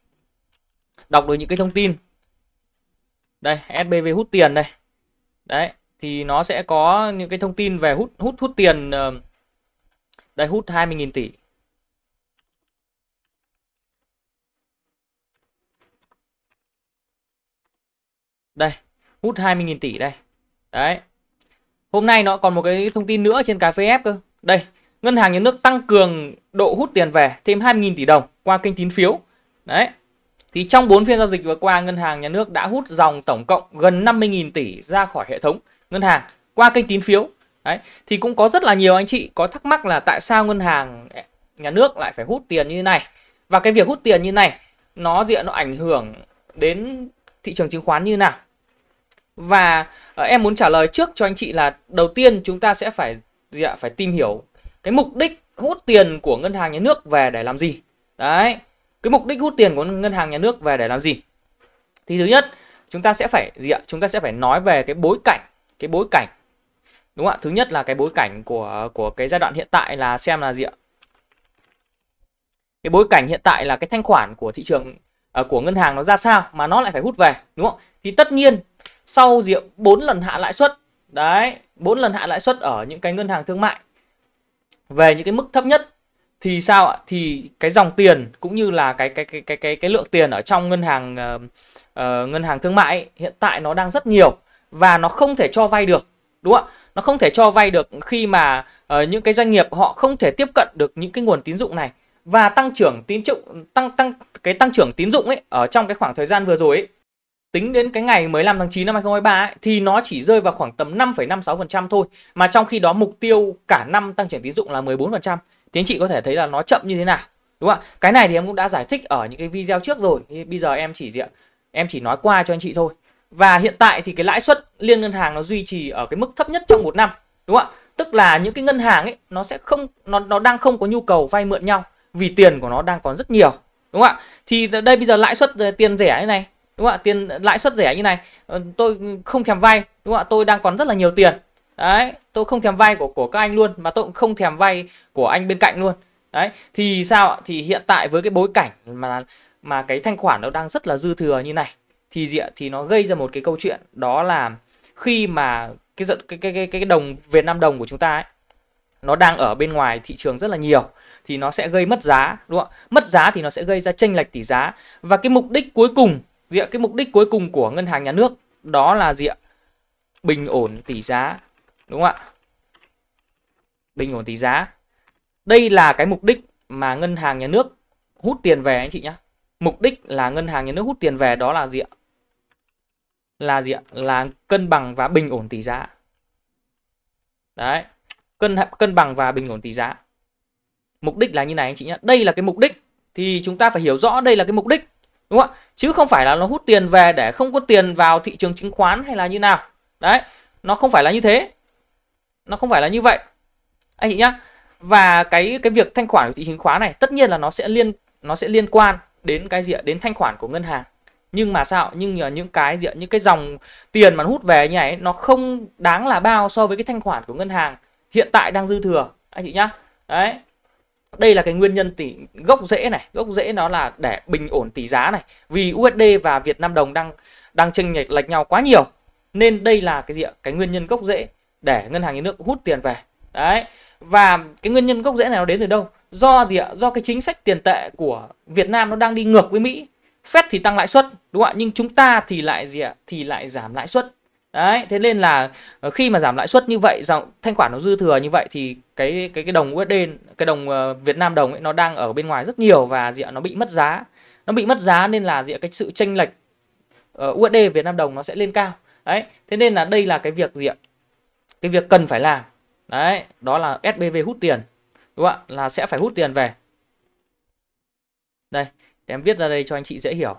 đọc được những cái thông tin đây SBV hút tiền đây đấy thì nó sẽ có những cái thông tin về hút hút hút tiền uh, đây hút 20.000 tỷ. Đây, hút 20.000 tỷ đây. Đấy. Hôm nay nó còn một cái thông tin nữa trên cà phê ép cơ. Đây, ngân hàng nhà nước tăng cường độ hút tiền về thêm 20.000 tỷ đồng qua kênh tín phiếu. Đấy. Thì trong 4 phiên giao dịch vừa qua, ngân hàng nhà nước đã hút dòng tổng cộng gần 50.000 tỷ ra khỏi hệ thống ngân hàng qua kênh tín phiếu Đấy, thì cũng có rất là nhiều anh chị có thắc mắc là tại sao ngân hàng nhà nước lại phải hút tiền như thế này. Và cái việc hút tiền như này nó diện nó ảnh hưởng đến thị trường chứng khoán như nào. Và ờ, em muốn trả lời trước cho anh chị là đầu tiên chúng ta sẽ phải gì ạ, phải tìm hiểu cái mục đích hút tiền của ngân hàng nhà nước về để làm gì. Đấy. Cái mục đích hút tiền của ngân hàng nhà nước về để làm gì? Thì thứ nhất, chúng ta sẽ phải gì ạ? Chúng ta sẽ phải nói về cái bối cảnh, cái bối cảnh đúng không ạ thứ nhất là cái bối cảnh của của cái giai đoạn hiện tại là xem là gì ạ cái bối cảnh hiện tại là cái thanh khoản của thị trường uh, của ngân hàng nó ra sao mà nó lại phải hút về đúng không thì tất nhiên sau diện bốn lần hạ lãi suất đấy bốn lần hạ lãi suất ở những cái ngân hàng thương mại về những cái mức thấp nhất thì sao ạ thì cái dòng tiền cũng như là cái cái cái cái cái cái lượng tiền ở trong ngân hàng uh, uh, ngân hàng thương mại ấy, hiện tại nó đang rất nhiều và nó không thể cho vay được đúng không ạ nó không thể cho vay được khi mà uh, những cái doanh nghiệp họ không thể tiếp cận được những cái nguồn tín dụng này và tăng trưởng tín dụng tăng tăng cái tăng trưởng tín dụng ấy ở trong cái khoảng thời gian vừa rồi ấy, tính đến cái ngày 15 tháng 9 năm 2023 ấy, thì nó chỉ rơi vào khoảng tầm 5,56% thôi mà trong khi đó mục tiêu cả năm tăng trưởng tín dụng là 14% thì anh chị có thể thấy là nó chậm như thế nào đúng không ạ cái này thì em cũng đã giải thích ở những cái video trước rồi bây giờ em chỉ diện em chỉ nói qua cho anh chị thôi và hiện tại thì cái lãi suất liên ngân hàng nó duy trì ở cái mức thấp nhất trong một năm, đúng không ạ? Tức là những cái ngân hàng ấy nó sẽ không nó nó đang không có nhu cầu vay mượn nhau vì tiền của nó đang còn rất nhiều, đúng không ạ? Thì đây bây giờ lãi suất ờ, tiền rẻ như này, đúng không ạ? Tiền ờ, lãi suất rẻ như này, ờ, tôi không thèm vay, đúng không ạ? Tôi đang còn rất là nhiều tiền. Đấy, tôi không thèm vay của của các anh luôn mà tôi cũng không thèm vay của anh bên cạnh luôn. Đấy, thì sao ạ? Thì hiện tại với cái bối cảnh mà mà cái thanh khoản nó đang rất là dư thừa như này thì gì ạ thì nó gây ra một cái câu chuyện đó là khi mà cái cái cái cái, cái đồng Việt Nam đồng của chúng ta ấy nó đang ở bên ngoài thị trường rất là nhiều thì nó sẽ gây mất giá đúng không ạ? Mất giá thì nó sẽ gây ra chênh lệch tỷ giá và cái mục đích cuối cùng gì ạ? cái mục đích cuối cùng của ngân hàng nhà nước đó là gì ạ? Bình ổn tỷ giá đúng không ạ? Bình ổn tỷ giá. Đây là cái mục đích mà ngân hàng nhà nước hút tiền về anh chị nhé Mục đích là ngân hàng nhà nước hút tiền về đó là gì ạ? là gì ạ? Là cân bằng và bình ổn tỷ giá. Đấy, cân cân bằng và bình ổn tỷ giá. Mục đích là như này anh chị nhé. Đây là cái mục đích thì chúng ta phải hiểu rõ đây là cái mục đích đúng không ạ? Chứ không phải là nó hút tiền về để không có tiền vào thị trường chứng khoán hay là như nào. Đấy, nó không phải là như thế. Nó không phải là như vậy. Anh chị nhé Và cái cái việc thanh khoản của thị trường chứng khoán này tất nhiên là nó sẽ liên nó sẽ liên quan đến cái gì ạ? Đến thanh khoản của ngân hàng nhưng mà sao nhưng nhờ những cái gì những cái dòng tiền mà hút về như này nó không đáng là bao so với cái thanh khoản của ngân hàng hiện tại đang dư thừa anh chị nhá đấy đây là cái nguyên nhân tỷ gốc rễ này gốc rễ nó là để bình ổn tỷ giá này vì USD và Việt Nam đồng đang đang chênh lệch lệch nhau quá nhiều nên đây là cái gì ạ cái nguyên nhân gốc rễ để ngân hàng nhà nước hút tiền về đấy và cái nguyên nhân gốc rễ này nó đến từ đâu do gì ạ do cái chính sách tiền tệ của Việt Nam nó đang đi ngược với Mỹ Fed thì tăng lãi suất đúng không ạ nhưng chúng ta thì lại gì ạ thì lại giảm lãi suất đấy thế nên là ờ, khi mà giảm lãi suất như vậy dòng thanh khoản nó dư thừa như vậy thì cái cái cái đồng USD cái đồng ờ, Việt Nam đồng ấy nó đang ở bên ngoài rất nhiều và gì ạ nó bị mất giá nó bị mất giá nên là gì ạ cái sự chênh lệch ờ, USD Việt Nam đồng nó sẽ lên cao đấy thế nên là đây là cái việc gì ạ cái việc cần phải làm đấy đó là SBV hút tiền đúng không ạ là sẽ phải hút tiền về em viết ra đây cho anh chị dễ hiểu.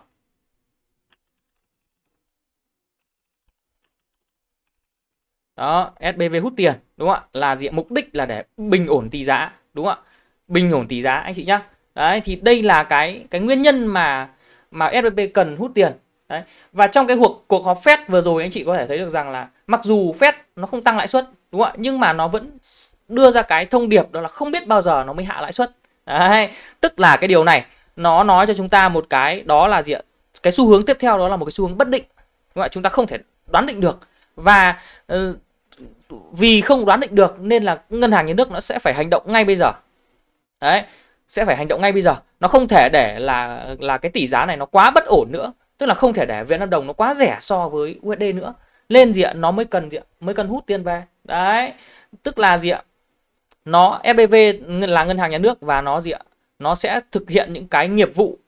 Đó, SBV hút tiền, đúng không ạ? Là gì? Mục đích là để bình ổn tỷ giá, đúng không ạ? Bình ổn tỷ giá anh chị nhá. Đấy thì đây là cái cái nguyên nhân mà mà SBB cần hút tiền. Đấy. Và trong cái cuộc cuộc họp Fed vừa rồi anh chị có thể thấy được rằng là mặc dù Fed nó không tăng lãi suất, đúng không ạ? Nhưng mà nó vẫn đưa ra cái thông điệp đó là không biết bao giờ nó mới hạ lãi suất. Đấy, tức là cái điều này nó nói cho chúng ta một cái đó là gì ạ cái xu hướng tiếp theo đó là một cái xu hướng bất định đúng không? chúng ta không thể đoán định được và ờ, vì không đoán định được nên là ngân hàng nhà nước nó sẽ phải hành động ngay bây giờ đấy sẽ phải hành động ngay bây giờ nó không thể để là là cái tỷ giá này nó quá bất ổn nữa tức là không thể để việt nam đồng nó quá rẻ so với usd nữa lên gì ạ nó mới cần gì ạ mới cần hút tiền về đấy tức là gì ạ nó fdv là ngân hàng nhà nước và nó gì ạ nó sẽ thực hiện những cái nghiệp vụ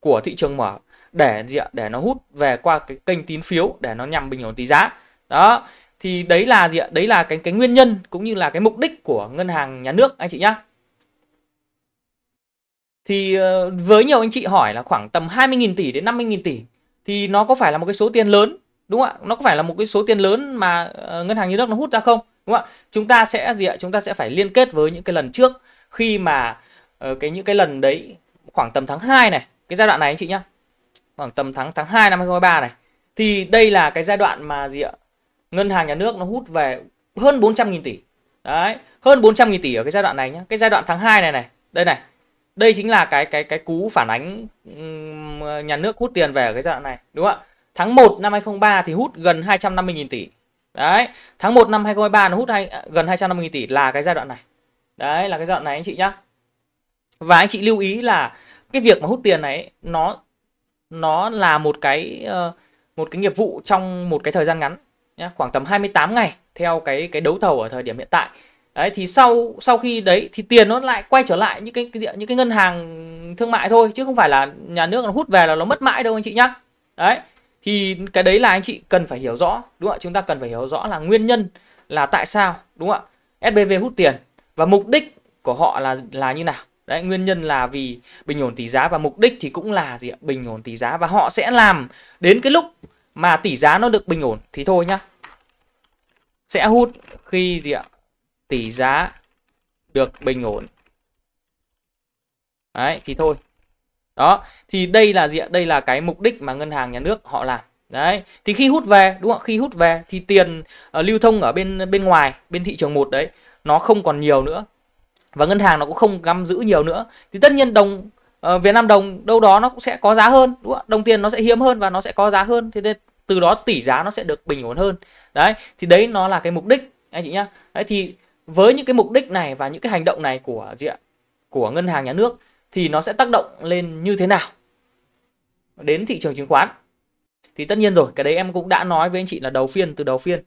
của thị trường mở để gì ạ để nó hút về qua cái kênh tín phiếu để nó nhằm bình ổn tỷ giá đó thì đấy là gì ạ đấy là cái cái nguyên nhân cũng như là cái mục đích của ngân hàng nhà nước anh chị nhá thì ờ, với nhiều anh chị hỏi là khoảng tầm 20.000 tỷ đến 50.000 tỷ thì nó có phải là một cái số tiền lớn đúng không ạ nó có phải là một cái số tiền lớn mà ờ, ngân hàng nhà nước nó hút ra không đúng không ạ chúng ta sẽ gì ạ chúng ta sẽ phải liên kết với những cái lần trước khi mà Ờ, cái những cái lần đấy khoảng tầm tháng 2 này cái giai đoạn này anh chị nhá khoảng tầm tháng tháng 2 năm 2023 này thì đây là cái giai đoạn mà gì ạ ngân hàng nhà nước nó hút về hơn 400.000 tỷ đấy hơn 400.000 tỷ ở cái giai đoạn này nhá cái giai đoạn tháng 2 này này đây này đây chính là cái cái cái cú phản ánh nhà nước hút tiền về ở cái giai đoạn này đúng không ạ tháng 1 năm 2003 thì hút gần 250.000 tỷ đấy tháng 1 năm 2023 nó hút hay, gần 250.000 tỷ là cái giai đoạn này đấy là cái giai đoạn này anh chị nhá và anh chị lưu ý là cái việc mà hút tiền này nó nó là một cái ờ, một cái nghiệp vụ trong một cái thời gian ngắn nhá, khoảng tầm 28 ngày theo cái cái đấu thầu ở thời điểm hiện tại. Đấy thì sau sau khi đấy thì tiền nó lại quay trở lại những cái, cái những cái ngân hàng thương mại thôi chứ không phải là nhà nước nó hút về là nó mất mãi đâu anh chị nhá. Đấy. Thì cái đấy là anh chị cần phải hiểu rõ, đúng không ạ? Chúng ta cần phải hiểu rõ là nguyên nhân là tại sao, đúng không ạ? SBV hút tiền và mục đích của họ là là như nào. Đấy, nguyên nhân là vì bình ổn tỷ giá và mục đích thì cũng là gì ạ? Bình ổn tỷ giá và họ sẽ làm đến cái lúc mà tỷ giá nó được bình ổn thì thôi nhá. Sẽ hút khi gì ạ? Tỷ giá được bình ổn. Đấy thì thôi. Đó, thì đây là gì ạ? Đây là cái mục đích mà ngân hàng nhà nước họ làm. Đấy, thì khi hút về đúng không? Khi hút về thì tiền uh, lưu thông ở bên bên ngoài, bên thị trường một đấy nó không còn nhiều nữa và ngân hàng nó cũng không găm giữ nhiều nữa thì tất nhiên đồng uh, Việt Nam đồng đâu đó nó cũng sẽ có giá hơn đúng không? đồng tiền nó sẽ hiếm hơn và nó sẽ có giá hơn thế nên từ đó tỷ giá nó sẽ được bình ổn hơn đấy thì đấy nó là cái mục đích anh chị nhá đấy thì với những cái mục đích này và những cái hành động này của gì ạ của ngân hàng nhà nước thì nó sẽ tác động lên như thế nào đến thị trường chứng khoán thì tất nhiên rồi cái đấy em cũng đã nói với anh chị là đầu phiên từ đầu phiên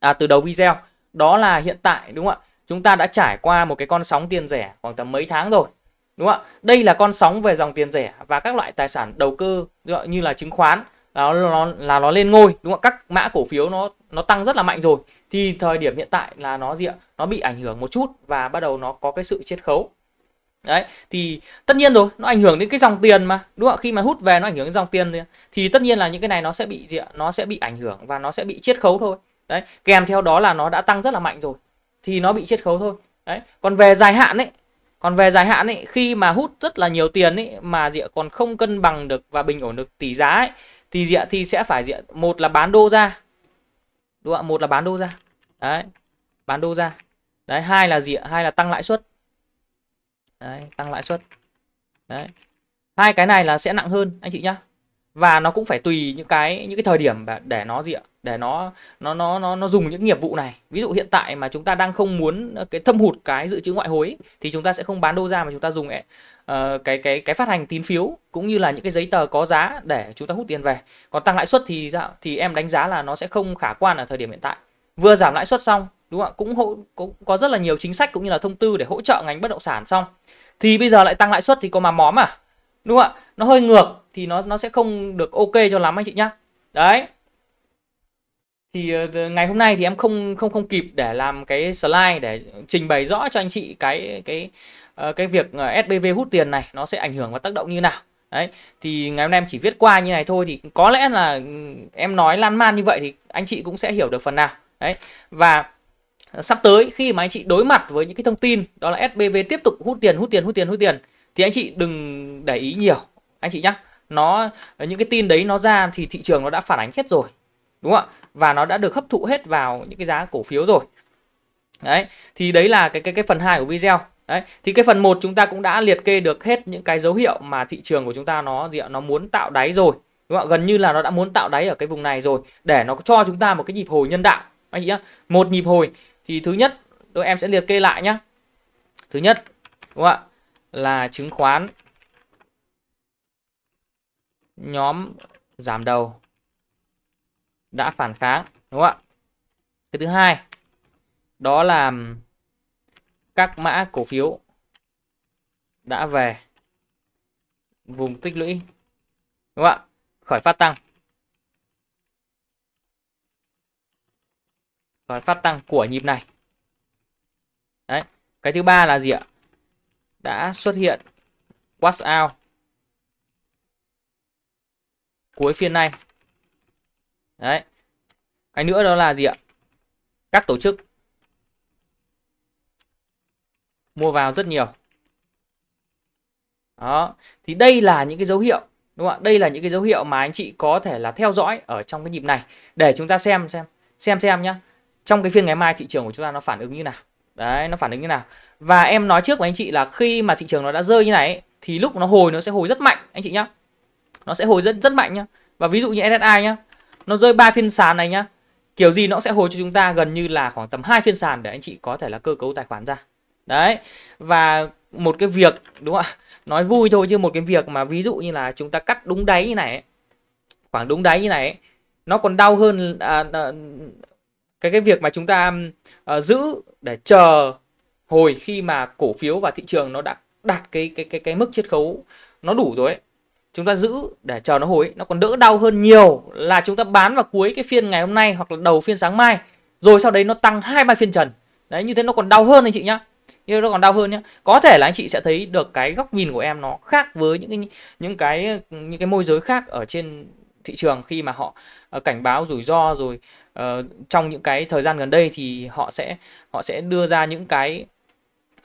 à từ đầu video đó là hiện tại đúng không ạ chúng ta đã trải qua một cái con sóng tiền rẻ khoảng tầm mấy tháng rồi đúng không ạ đây là con sóng về dòng tiền rẻ và các loại tài sản đầu cơ như là chứng khoán đó nó là nó lên ngôi đúng không các mã cổ phiếu nó nó tăng rất là mạnh rồi thì thời điểm hiện tại là nó gì ạ nó bị ảnh hưởng một chút và bắt đầu nó có cái sự chiết khấu đấy thì tất nhiên rồi nó ảnh hưởng đến cái dòng tiền mà đúng không khi mà hút về nó ảnh hưởng đến dòng tiền thì, thì tất nhiên là những cái này nó sẽ bị gì ạ nó sẽ bị ảnh hưởng và nó sẽ bị chiết khấu thôi đấy kèm theo đó là nó đã tăng rất là mạnh rồi thì nó bị chiết khấu thôi đấy còn về dài hạn ấy còn về dài hạn ấy khi mà hút rất là nhiều tiền ấy mà dịa còn không cân bằng được và bình ổn được tỷ giá ấy thì dịa thì sẽ phải dịa một là bán đô ra đúng không một là bán đô ra đấy bán đô ra đấy hai là gì hai là tăng lãi suất đấy tăng lãi suất đấy hai cái này là sẽ nặng hơn anh chị nhá và nó cũng phải tùy những cái những cái thời điểm để nó gì ạ để nó nó nó nó nó dùng những nghiệp vụ này ví dụ hiện tại mà chúng ta đang không muốn ờ, cái thâm hụt cái dự trữ ngoại hối thì chúng ta sẽ không bán đô ra mà chúng ta dùng ấy, ờ, uh, cái cái cái phát hành tín phiếu cũng như là những cái giấy tờ có giá để chúng ta hút tiền về còn tăng lãi suất thì dạo thì em đánh giá là nó sẽ không khả quan ở thời điểm hiện tại vừa giảm lãi suất xong đúng không ạ cũng hỗ cũng có rất là nhiều chính sách cũng như là thông tư để hỗ trợ ngành bất động sản xong thì bây giờ lại tăng lãi suất thì có mà móm à đúng không ạ nó hơi ngược thì nó nó sẽ không được ok cho lắm anh chị nhá đấy thì ờ, ngày hôm nay thì em không không không kịp để làm cái slide để trình bày rõ cho anh chị cái cái ờ, cái việc ờ, SBV hút tiền này nó sẽ ảnh hưởng và tác động như nào đấy thì ngày hôm nay em chỉ viết qua như này thôi thì có lẽ là ừ, em nói lan man như vậy thì anh chị cũng sẽ hiểu được phần nào đấy và sắp tới khi mà anh chị đối mặt với những cái thông tin đó là SBV tiếp tục hút tiền hút tiền hút tiền hút tiền thì anh chị đừng để ý nhiều anh chị nhá nó những cái tin đấy nó ra thì thị trường nó đã phản ánh hết rồi đúng không ạ và nó đã được hấp thụ hết vào những cái giá cổ phiếu rồi đấy thì đấy là cái cái cái phần 2 của video đấy thì cái phần 1 chúng ta cũng đã liệt kê được hết những cái dấu hiệu mà thị trường của chúng ta nó gì ạ nó muốn tạo đáy rồi đúng không gần như là nó đã muốn tạo đáy ở cái vùng này rồi để nó cho chúng ta một cái nhịp hồi nhân đạo anh chị nhá một nhịp hồi thì thứ nhất tôi em sẽ liệt kê lại nhá thứ nhất đúng không ạ là chứng khoán nhóm giảm đầu đã phản kháng đúng không ạ cái thứ hai đó là các mã cổ phiếu đã về vùng tích lũy đúng không ạ Khởi phát tăng khởi phát tăng của nhịp này đấy cái thứ ba là gì ạ đã xuất hiện wash out cuối phiên này đấy cái nữa đó là gì ạ các tổ chức mua vào rất nhiều đó thì đây là những cái dấu hiệu đúng không ạ đây là những cái dấu hiệu mà anh chị có thể là theo dõi ở trong cái nhịp này để chúng ta xem xem xem xem nhá trong cái phiên ngày mai thị trường của chúng ta nó phản ứng như nào đấy nó phản ứng như nào và em nói trước với anh chị là khi mà thị trường nó đã rơi như này thì lúc nó hồi nó sẽ hồi rất mạnh anh chị nhá nó sẽ hồi rất rất mạnh nhá và ví dụ như SSI nhá nó rơi ba phiên sàn này nhá kiểu gì nó sẽ hồi cho chúng ta gần như là khoảng tầm hai phiên sàn để anh chị có thể là cơ cấu tài khoản ra đấy và một cái việc đúng không ạ nói vui thôi chứ một cái việc mà ví dụ như là chúng ta cắt đúng đáy như này khoảng đúng đáy như này nó còn đau hơn à, à, cái cái việc mà chúng ta à, giữ để chờ hồi khi mà cổ phiếu và thị trường nó đã đạt cái cái cái cái mức chiết khấu nó đủ rồi ấy, chúng ta giữ để chờ nó hồi nó còn đỡ đau hơn nhiều là chúng ta bán vào cuối cái phiên ngày hôm nay hoặc là đầu phiên sáng mai rồi sau đấy nó tăng hai ba phiên trần đấy như thế nó còn đau hơn anh chị nhá như nó còn đau hơn nhá có thể là anh chị sẽ thấy được cái góc nhìn của em nó khác với những cái những cái những cái môi giới khác ở trên thị trường khi mà họ ờ, cảnh báo rủi ro rồi uh, trong những cái thời gian gần đây thì họ sẽ họ sẽ đưa ra những cái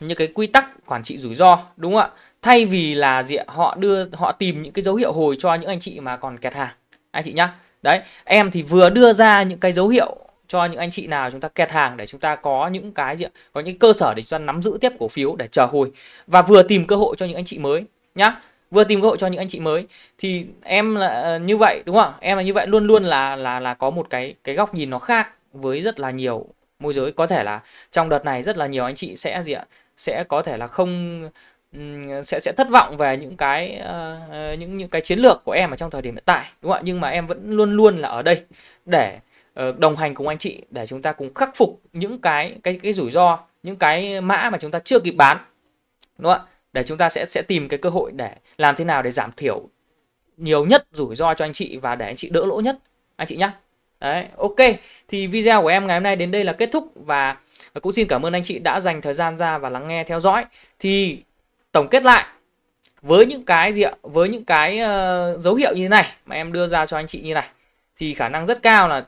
những cái quy tắc quản trị rủi ro đúng không ạ thay vì là gì họ đưa họ tìm những cái dấu hiệu hồi cho những anh chị mà còn kẹt hàng anh chị nhá đấy em thì vừa đưa ra những cái dấu hiệu cho những anh chị nào chúng ta kẹt hàng để chúng ta có những cái gì có những cơ sở để chúng ta nắm giữ tiếp cổ phiếu để chờ hồi và vừa tìm cơ hội cho những anh chị mới nhá vừa tìm cơ hội cho những anh chị mới thì em là ờ, như vậy đúng không em là như vậy luôn luôn là là là có một cái cái góc nhìn nó khác với rất là nhiều môi giới có thể là trong đợt này rất là nhiều anh chị sẽ gì ạ sẽ có thể là không sẽ sẽ thất vọng về những cái uh, những những cái chiến lược của em ở trong thời điểm hiện tại đúng không ạ nhưng mà em vẫn luôn luôn là ở đây để uh, đồng hành cùng anh chị để chúng ta cùng khắc phục những cái cái cái rủi ro những cái mã mà chúng ta chưa kịp bán đúng không ạ để chúng ta sẽ sẽ tìm cái cơ hội để làm thế nào để giảm thiểu nhiều nhất rủi ro cho anh chị và để anh chị đỡ lỗ nhất anh chị nhá đấy ok thì video của em ngày hôm nay đến đây là kết thúc và cũng xin cảm ơn anh chị đã dành thời gian ra và lắng nghe theo dõi thì tổng kết lại với những cái gì ạ với những cái uh, dấu hiệu như thế này mà em đưa ra cho anh chị như này thì khả năng rất cao là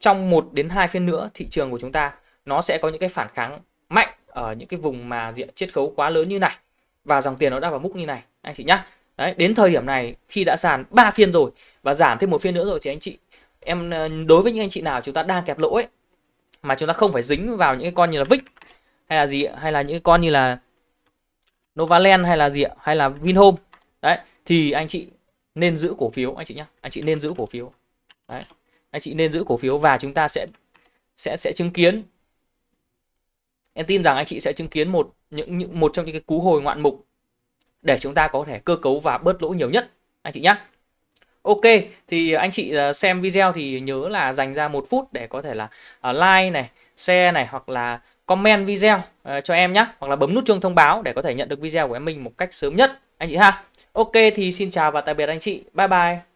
trong 1 đến 2 phiên nữa thị trường của chúng ta nó sẽ có những cái phản kháng mạnh ở những cái vùng mà diện chiết khấu quá lớn như này và dòng tiền nó đã vào múc như này anh chị nhá đấy đến thời điểm này khi đã sàn 3 phiên rồi và giảm thêm một phiên nữa rồi thì anh chị em ờ, đối với những anh chị nào chúng ta đang kẹp lỗ ấy mà chúng ta không phải dính vào những cái con như là vix hay là gì hay là những cái con như là Novaland hay là gì ạ hay là Vinhome đấy thì anh chị nên giữ cổ phiếu anh chị nhá anh chị nên giữ cổ phiếu đấy anh chị nên giữ cổ phiếu và chúng ta sẽ sẽ sẽ chứng kiến em tin rằng anh chị sẽ chứng kiến một những, những một trong những cái cú hồi ngoạn mục để chúng ta có thể cơ cấu và bớt lỗ nhiều nhất anh chị nhé Ok thì anh chị à, xem video thì nhớ là dành ra một phút để có thể là à, like này share này hoặc là comment video ờ, cho em nhé hoặc là bấm nút chuông thông báo để có thể nhận được video của em mình một cách sớm nhất anh chị ha ok thì xin chào và tạm biệt anh chị bye bye